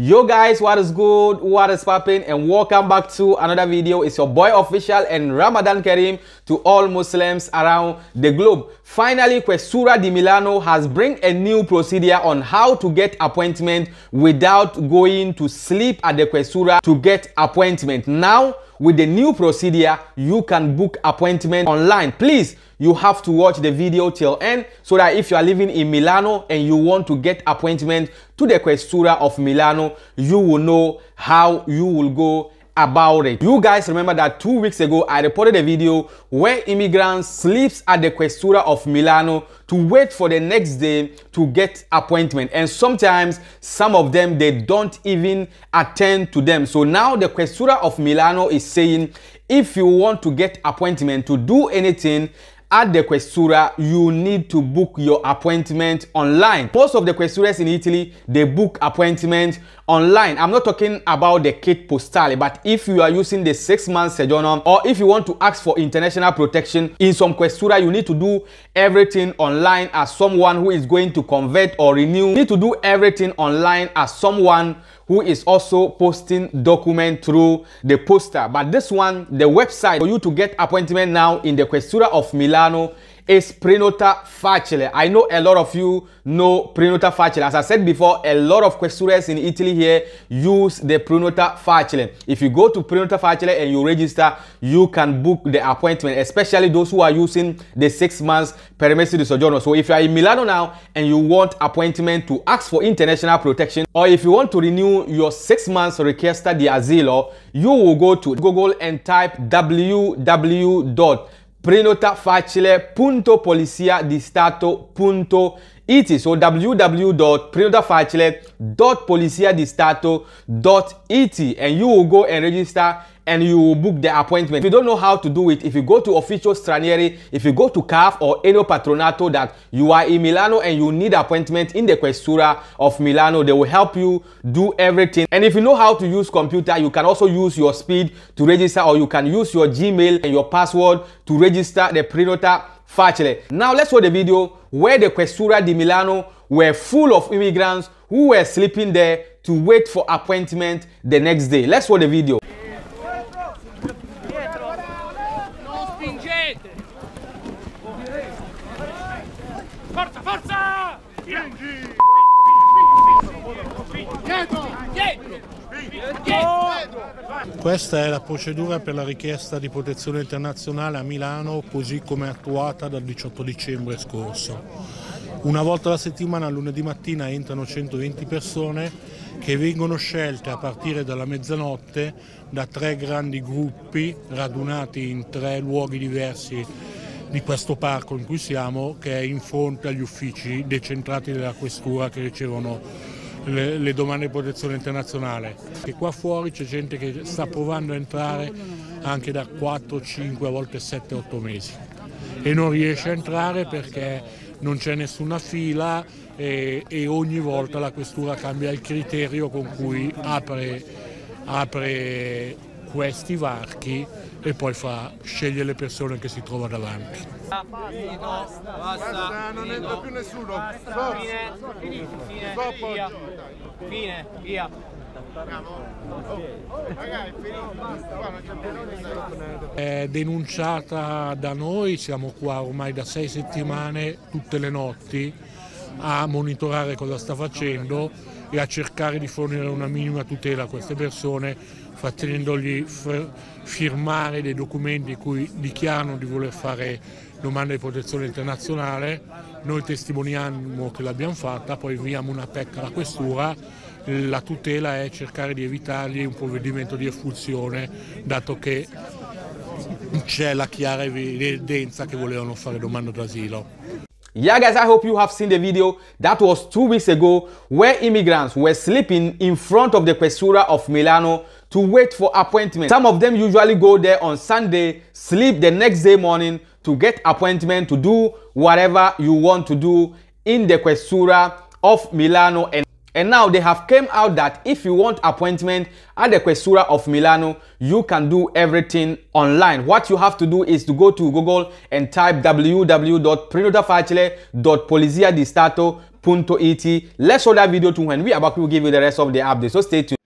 yo guys what is good what is popping and welcome back to another video it's your boy official and ramadan kareem to all muslims around the globe finally questura di milano has bring a new procedure on how to get appointment without going to sleep at the questura to get appointment now with the new procedure you can book appointment online please you have to watch the video till end so that if you are living in Milano and you want to get appointment to the Questura of Milano, you will know how you will go about it. You guys remember that two weeks ago, I reported a video where immigrants sleeps at the Questura of Milano to wait for the next day to get appointment. And sometimes some of them, they don't even attend to them. So now the Questura of Milano is saying, if you want to get appointment to do anything, at the questura you need to book your appointment online most of the questuras in italy they book appointment online i'm not talking about the kit postale but if you are using the six month sojourner or if you want to ask for international protection in some questura you need to do everything online as someone who is going to convert or renew you need to do everything online as someone who is also posting document through the poster. But this one, the website for you to get appointment now in the Questura of Milano is Prenota Facile. I know a lot of you know Prenota Facile. As I said before, a lot of questioners in Italy here use the Prenota Facile. If you go to Prenota Facile and you register, you can book the appointment, especially those who are using the six months permessi di soggiorno. So if you are in Milano now and you want appointment to ask for international protection, or if you want to renew your six months requesta di asilo, you will go to Google and type www prenota facile.poliziadistato.it it so www.prenodafacile.policiadistato.et and you will go and register and you will book the appointment. If you don't know how to do it, if you go to official Stranieri, if you go to CAF or any patronato that you are in Milano and you need appointment in the Questura of Milano, they will help you do everything. And if you know how to use computer, you can also use your speed to register or you can use your Gmail and your password to register the prenota Facile. Now let's watch the video where the Questura di Milano were full of immigrants who were sleeping there to wait for appointment the next day. Let's watch the video. Forza, forza! Dietro! Dietro! Dietro! Questa è la procedura per la richiesta di protezione internazionale a Milano così come attuata dal 18 dicembre scorso. Una volta alla settimana, lunedì mattina, entrano 120 persone che vengono scelte a partire dalla mezzanotte da tre grandi gruppi radunati in tre luoghi diversi di questo parco in cui siamo, che è in fronte agli uffici decentrati della questura che ricevono le, le domande di protezione internazionale. E qua fuori c'è gente che sta provando a entrare anche da 4, 5, a volte 7, 8 mesi e non riesce a entrare perché non c'è nessuna fila e, e, ogni volta la questura cambia il criterio con cui apre, apre questi varchi e poi fa, sceglie le persone che si trova davanti. Basta, basta, basta, non entra più nessuno. Basta, fine, fine, via. Fine, via. Oh, È denunciata da noi, siamo qua ormai da sei settimane tutte le notti a monitorare cosa sta facendo e a cercare di fornire una minima tutela a queste persone facendogli firmare dei documenti in cui dichiarano di voler fare domanda di protezione internazionale, noi testimoniamo che l'abbiamo fatta, poi inviamo una PEC alla questura, la tutela è cercare di evitargli un provvedimento di espulsione, dato che c'è la chiara evidenza che volevano fare domanda d'asilo. Yeah, guys, I hope you have seen the video. That was two weeks ago where immigrants were sleeping in front of the Questura of Milano to wait for appointments. Some of them usually go there on Sunday, sleep the next day morning to get appointment to do whatever you want to do in the questura of Milano and and now they have came out that if you want appointment at the Questura of Milano, you can do everything online. What you have to do is to go to Google and type www.prenotafacile.poliziadistato.it. Let's show that video to when we are back. We will give you the rest of the update. So stay tuned.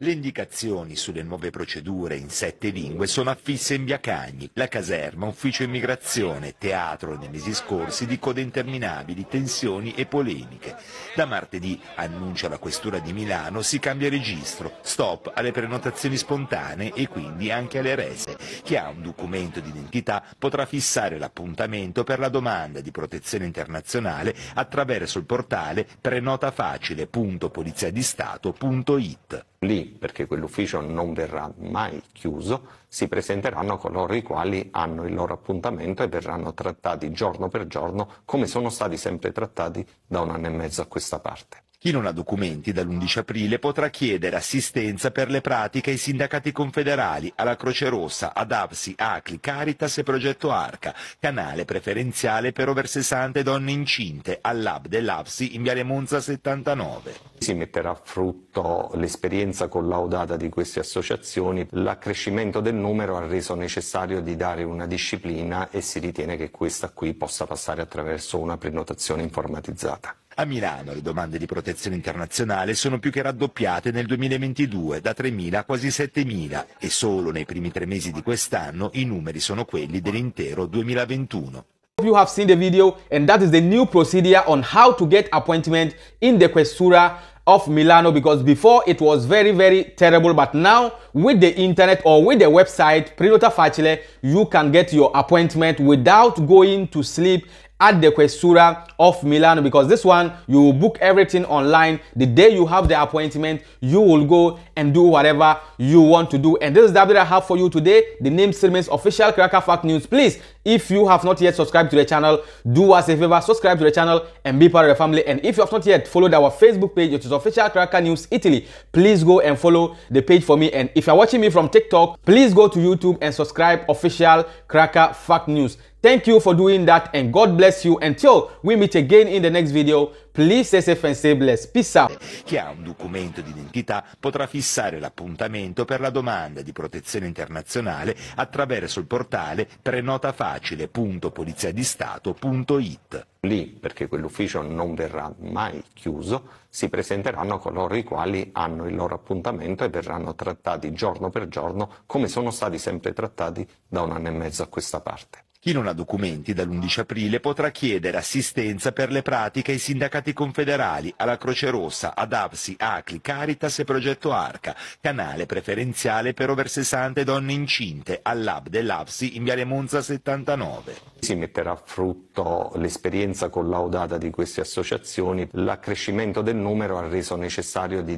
Le indicazioni sulle nuove procedure in sette lingue sono affisse in Biacagni, la caserma, ufficio immigrazione, teatro nei mesi scorsi di code interminabili, tensioni e polemiche. Da martedì, annuncia la Questura di Milano, si cambia registro, stop alle prenotazioni spontanee e quindi anche alle rese. Chi ha un documento d'identità potrà fissare l'appuntamento per la domanda di protezione internazionale attraverso il portale prenotafacile.poliziadistato.it lì, perché quell'ufficio non verrà mai chiuso, si presenteranno coloro i quali hanno il loro appuntamento e verranno trattati giorno per giorno come sono stati sempre trattati da un anno e mezzo a questa parte. Chi non ha documenti dall'11 aprile potrà chiedere assistenza per le pratiche ai sindacati confederali, alla Croce Rossa, ad APSI, ACLI, Caritas e Progetto Arca, canale preferenziale per over 60 donne incinte, all'hub dell'APSI in Viale Monza 79. Si metterà a frutto l'esperienza collaudata di queste associazioni, l'accrescimento del numero ha reso necessario di dare una disciplina e si ritiene che questa qui possa passare attraverso una prenotazione informatizzata. A Milano le domande di protezione internazionale sono più che raddoppiate nel 2022, da 3.000 a quasi 7.000 e solo nei primi tre mesi di quest'anno i numeri sono quelli dell'intero 2021. Hope you have seen the video and that is the new procedure on how to get appointment in the questura of Milano because before it was very very terrible but now with the internet or with the website Prenota Facile you can get your appointment without going to sleep at the Questura of Milano because this one you will book everything online. The day you have the appointment, you will go and do whatever you want to do. And this is that I have for you today. The name remains official Cracker Fact News. Please If you have not yet subscribed to the channel, do us a favor, subscribe to the channel and be part of the family. And if you have not yet followed our Facebook page, which is official Cracker News Italy, please go and follow the page for me. And if you're watching me from TikTok, please go to YouTube and subscribe official Cracker Fact News. Thank you for doing that and God bless you. Until we meet again in the next video, Please essere fansable's. Peace Chi ha un documento d'identità potrà fissare l'appuntamento per la domanda di protezione internazionale attraverso il portale prenotafacile.poliziadistato.it lì, perché quell'ufficio non verrà mai chiuso, si presenteranno coloro i quali hanno il loro appuntamento e verranno trattati giorno per giorno come sono stati sempre trattati da un anno e mezzo a questa parte. Chi non ha documenti dall'11 aprile potrà chiedere assistenza per le pratiche ai sindacati confederali, alla Croce Rossa, ad APSI, ACLI, Caritas e Progetto Arca, canale preferenziale per over 60 donne incinte, all'Hub dell'APSI in Viale Monza 79 si metterà a frutto l'esperienza collaudata di queste associazioni. L'accrescimento del numero ha reso necessario di